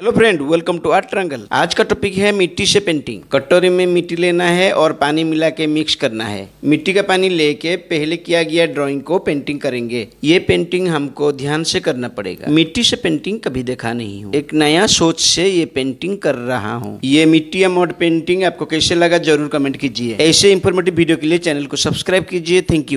hello friend welcome to art triangle आज का topic है मिट्टी से पेंटिंग कटोरी में मिट्टी लेना है और पानी मिला के मिक्स करना है मिट्टी का पानी लेके पहले किया गया ड्राइंग को पेंटिंग करेंगे ये पेंटिंग हमको ध्यान से करना पड़ेगा मिट्टी से पेंटिंग कभी देखा नहीं हूँ एक नया सोच से ये पेंटिंग कर रहा हूँ ये मिट्टी या मॉड पेंटिंग आपको कैसे लगा जरूर कमेंट कीजिए ऐसे इन्फॉर्मेटिव वीडियो के लिए चैनल को सब्सक्राइब कीजिए थैंक यू